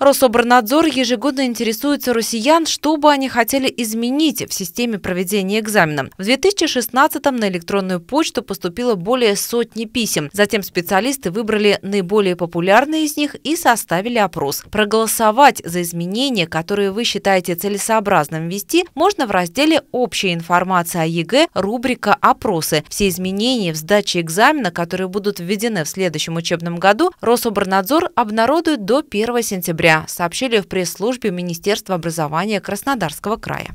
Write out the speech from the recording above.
Рособорнадзор ежегодно интересуется россиян, что бы они хотели изменить в системе проведения экзамена. В 2016-м на электронную почту поступило более сотни писем. Затем специалисты выбрали наиболее популярные из них и составили опрос. Проголосовать за изменения, которые вы считаете целесообразным ввести, можно в разделе «Общая информация о ЕГЭ» рубрика «Опросы». Все изменения в сдаче экзамена, которые будут введены в следующем учебном году, Рособорнадзор обнародует до 1 сентября сообщили в пресс-службе Министерства образования Краснодарского края.